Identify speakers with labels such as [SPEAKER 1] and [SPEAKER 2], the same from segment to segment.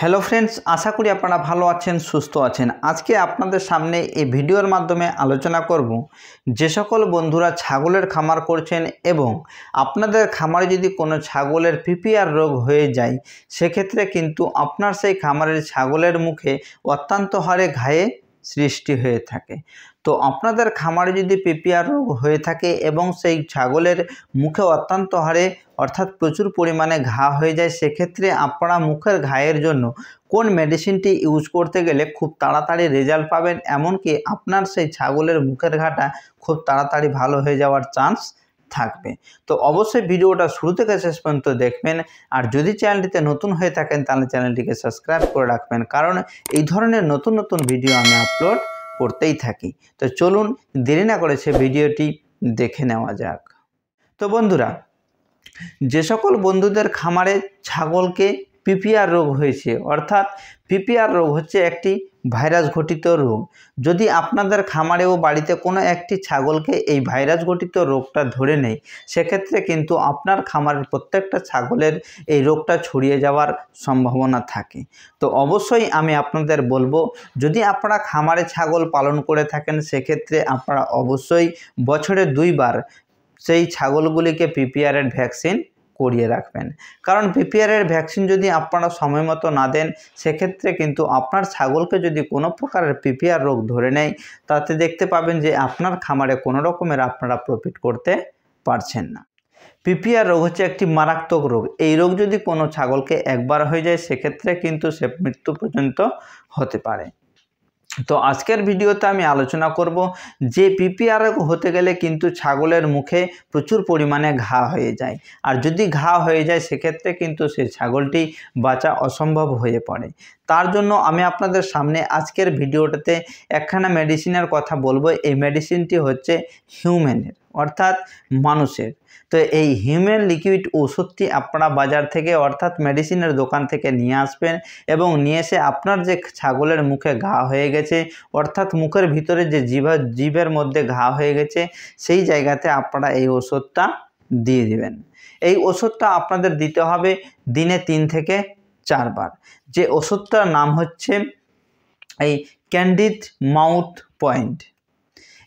[SPEAKER 1] hello friends আশা করি আপনারা ভালো আছেন সুস্থ আছেন আজকে আপনাদের সামনে এই ভিডিওর মাধ্যমে আলোচনা করব যে সকল বন্ধুরা ছাগলের খামার করছেন এবং আপনাদের খামারে যদি কোনো ছাগলের পিপিআর রোগ হয়ে যায় সেক্ষেত্রে কিন্তু আপনার সেই খামারের ছাগলের মুখে অত্যন্ত হারে ঘায়ে সৃষ্টি হয়ে থাকে তো আপনাদের খামারে যদি পেপিয়ার রোগ হয়ে থাকে এবং সেই ছাগলের মুখে অত্যন্ত হারে অর্থাৎ প্রচুর পরিমাণে ঘা হয়ে যায় সেক্ষেত্রে আপনারা মুখের ঘায়ের জন্য কোন মেডিসিনটি ইউজ করতে গেলে খুব তাড়াতাড়ি রেজাল্ট পাবেন এমনকি আপনার সেই ছাগলের মুখের ঘাটা খুব তাড়াতাড়ি ভালো হয়ে যাওয়ার চান্স থাকবে তো অবশ্যই ভিডিওটা শুরু থেকে শেষ পর্যন্ত দেখবেন আর যদি চ্যানেলটিতে নতুন হয়ে থাকেন তাহলে চ্যানেলটিকে সাবস্ক্রাইব করে রাখবেন কারণ এই ধরনের নতুন নতুন ভিডিও আমি আপলোড করতেই থাকি তো চলুন দেরি না করে সে ভিডিওটি দেখে নেওয়া যাক তো বন্ধুরা যে সকল বন্ধুদের খামারে ছাগলকে পিপিআর রোগ হয়েছে অর্থাৎ পিপিআর রোগ হচ্ছে একটি ভাইরাস ঘটিত রোগ যদি আপনাদের খামারে ও বাড়িতে কোনো একটি ছাগলকে এই ভাইরাস ঘটিত রোগটা ধরে নেয় সেক্ষেত্রে কিন্তু আপনার খামারের প্রত্যেকটা ছাগলের এই রোগটা ছড়িয়ে যাওয়ার সম্ভাবনা থাকে তো অবশ্যই আমি আপনাদের বলবো যদি আপনারা খামারে ছাগল পালন করে থাকেন সেক্ষেত্রে আপনারা অবশ্যই বছরে দুইবার সেই ছাগলগুলিকে পিপিআরের ভ্যাকসিন করিয়ে রাখবেন কারণ পিপিআরের ভ্যাকসিন যদি আপনারা সময় মতো না দেন সেক্ষেত্রে কিন্তু আপনার ছাগলকে যদি কোনো প্রকারের পিপিআর রোগ ধরে নেয় তাতে দেখতে পাবেন যে আপনার খামারে কোনো রকমের আপনারা প্রফিট করতে পারছেন না পিপিআর রোগ হচ্ছে একটি মারাত্মক রোগ এই রোগ যদি কোনো ছাগলকে একবার হয়ে যায় সেক্ষেত্রে কিন্তু সে মৃত্যু পর্যন্ত হতে পারে তো আজকের ভিডিওতে আমি আলোচনা করব যে পিপিআর হতে গেলে কিন্তু ছাগলের মুখে প্রচুর পরিমাণে ঘা হয়ে যায় আর যদি ঘা হয়ে যায় সেক্ষেত্রে কিন্তু সে ছাগলটি বাঁচা অসম্ভব হয়ে পড়ে তার জন্য আমি আপনাদের সামনে আজকের ভিডিওটাতে একখানা মেডিসিনের কথা বলবো এই মেডিসিনটি হচ্ছে হিউম্যানের অর্থাৎ মানুষের তো এই হিউম্যান লিকুইড ওষুধটি আপনারা বাজার থেকে অর্থাৎ মেডিসিনের দোকান থেকে নিয়ে আসবেন এবং নিয়ে এসে আপনার যে ছাগলের মুখে ঘা হয়ে গেছে অর্থাৎ মুখের ভিতরে যে জিভা জিভের মধ্যে ঘা হয়ে গেছে সেই জায়গাতে আপনারা এই ওষুধটা দিয়ে দিবেন এই ওষুধটা আপনাদের দিতে হবে দিনে তিন থেকে চারবার যে ওষুধটার নাম হচ্ছে এই ক্যান্ডিড মাউথ পয়েন্ট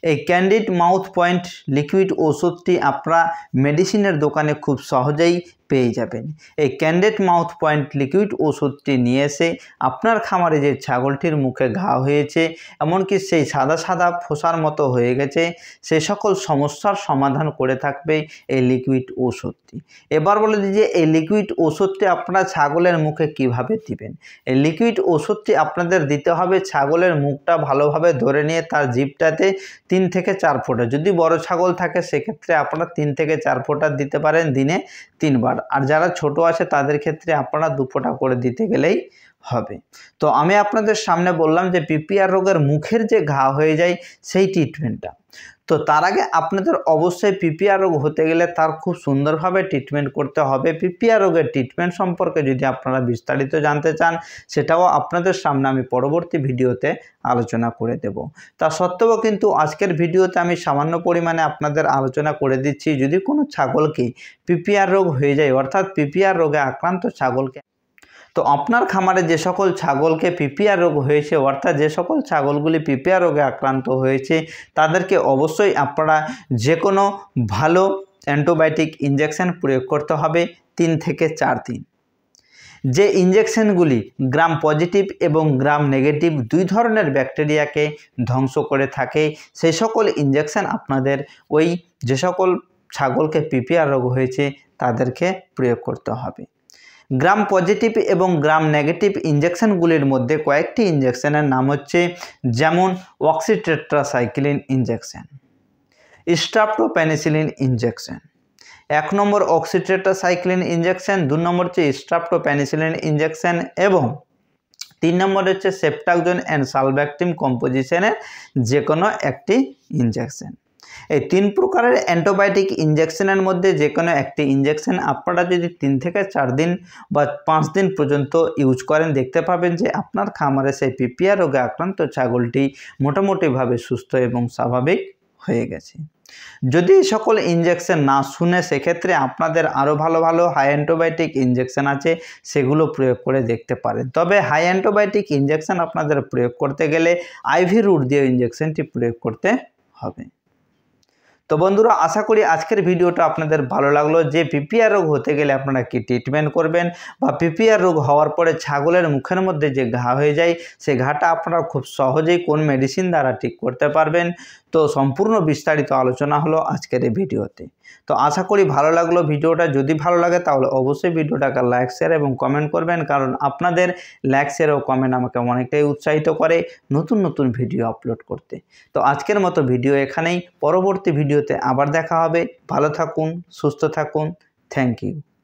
[SPEAKER 1] এই ক্যান্ডিড মাউথ পয়েন্ট লিকুইড ওষুধটি আপনারা মেডিসিনের দোকানে খুব সহজেই পেয়ে যাবেন এই ক্যান্ডেড মাউথ পয়েন্ট লিকুইড ওষুধটি নিয়ে এসে আপনার খামারে যে ছাগলটির মুখে ঘা হয়েছে এমনকি সেই সাদা সাদা ফোসার মতো হয়ে গেছে সে সকল সমস্যার সমাধান করে থাকবে এই লিকুইড ওষুধটি এবার বলে দিই যে এই লিকুইড ওষুধটি আপনার ছাগলের মুখে কিভাবে দিবেন এই লিকুইড ওষুধটি আপনাদের দিতে হবে ছাগলের মুখটা ভালোভাবে ধরে নিয়ে তার জিপটাতে তিন থেকে চার ফোঁটা যদি বড় ছাগল থাকে সেক্ষেত্রে আপনারা তিন থেকে চার ফোঁটা দিতে পারেন দিনে তিনবার আর যারা ছোট আছে তাদের ক্ষেত্রে আপনারা দু ফোঁটা করে দিতে গেলেই হবে তো আমি আপনাদের সামনে বললাম যে পিপিআর রোগের মুখের যে ঘা হয়ে যায় সেই ট্রিটমেন্টটা তো তার আগে আপনাদের অবশ্যই পিপিআর রোগ হতে গেলে তার খুব সুন্দরভাবে ট্রিটমেন্ট করতে হবে পিপিআর রোগের ট্রিটমেন্ট সম্পর্কে যদি আপনারা বিস্তারিত জানতে চান সেটাও আপনাদের সামনে আমি পরবর্তী ভিডিওতে আলোচনা করে দেব তা সত্ত্বেও কিন্তু আজকের ভিডিওতে আমি সামান্য পরিমাণে আপনাদের আলোচনা করে দিচ্ছি যদি কোনো ছাগলকে পিপিআর রোগ হয়ে যায় অর্থাৎ পিপিআর রোগে আক্রান্ত ছাগলকে তো আপনার খামারে যে সকল ছাগলকে পিপিআর রোগ হয়েছে অর্থাৎ যে সকল ছাগলগুলি পিপিআর রোগে আক্রান্ত হয়েছে তাদেরকে অবশ্যই আপনারা যে কোনো ভালো অ্যান্টিবায়োটিক ইঞ্জেকশন প্রয়োগ করতে হবে তিন থেকে চার দিন যে ইঞ্জেকশনগুলি গ্রাম পজিটিভ এবং গ্রাম নেগেটিভ দুই ধরনের ব্যাকটেরিয়াকে ধ্বংস করে থাকে সেই সকল ইঞ্জেকশন আপনাদের ওই যে সকল ছাগলকে পিপিআর রোগ হয়েছে তাদেরকে প্রয়োগ করতে হবে গ্রাম পজিটিভ এবং গ্রাম নেগেটিভ ইঞ্জেকশনগুলির মধ্যে কয়েকটি ইঞ্জেকশানের নাম হচ্ছে যেমন অক্সিটেট্রাসাইক্লিন ইঞ্জেকশন স্ট্রাপ্টোপেনিসিলিন ইঞ্জেকশন এক নম্বর অক্সিট্রেটাসাইক্লিন ইঞ্জেকশন দু নম্বর হচ্ছে স্ট্রাপ্টোপেনিসিলিন ইঞ্জেকশন এবং তিন নম্বর হচ্ছে সেপটাকজন অ্যান্ড সালভ্যাকটিম কম্পোজিশনের যে কোনো একটি ইঞ্জেকশন এই তিন প্রকারের অ্যান্টিবায়োটিক ইঞ্জেকশনের মধ্যে যে কোনো একটি ইঞ্জেকশন আপনারা যদি তিন থেকে চার দিন বা পাঁচ দিন পর্যন্ত ইউজ করেন দেখতে পাবেন যে আপনার খামারে সেই পিপিআর রোগে আক্রান্ত ছাগলটি মোটামুটিভাবে সুস্থ এবং স্বাভাবিক হয়ে গেছে যদি সকল ইঞ্জেকশন না শুনে সেক্ষেত্রে আপনাদের আরও ভালো ভালো হাই অ্যান্টিবায়োটিক ইঞ্জেকশন আছে সেগুলো প্রয়োগ করে দেখতে পারেন তবে হাই অ্যান্টিবায়োটিক ইঞ্জেকশন আপনাদের প্রয়োগ করতে গেলে আইভি রুট দিয়ে ইঞ্জেকশনটি প্রয়োগ করতে হবে তো বন্ধুরা আশা করি আজকের ভিডিওটা আপনাদের ভালো লাগলো যে পিপিআর রোগ হতে গেলে আপনারা কি ট্রিটমেন্ট করবেন বা পিপিআর রোগ হওয়ার পরে ছাগলের মুখের মধ্যে যে ঘা হয়ে যায় সেই ঘাটা আপনারা খুব সহজেই কোন মেডিসিন দ্বারা ঠিক করতে পারবেন তো সম্পূর্ণ বিস্তারিত আলোচনা হলো আজকের এই ভিডিওতে তো আশা করি ভালো লাগলো ভিডিওটা যদি ভালো লাগে তাহলে অবশ্যই ভিডিওটাকে লাইক শেয়ার এবং কমেন্ট করবেন কারণ আপনাদের লাইক শেয়ার ও কমেন্ট আমাকে অনেকটাই উৎসাহিত করে নতুন নতুন ভিডিও আপলোড করতে তো আজকের মতো ভিডিও এখানেই পরবর্তী ভিডিওতে আবার দেখা হবে ভালো থাকুন সুস্থ থাকুন থ্যাংক ইউ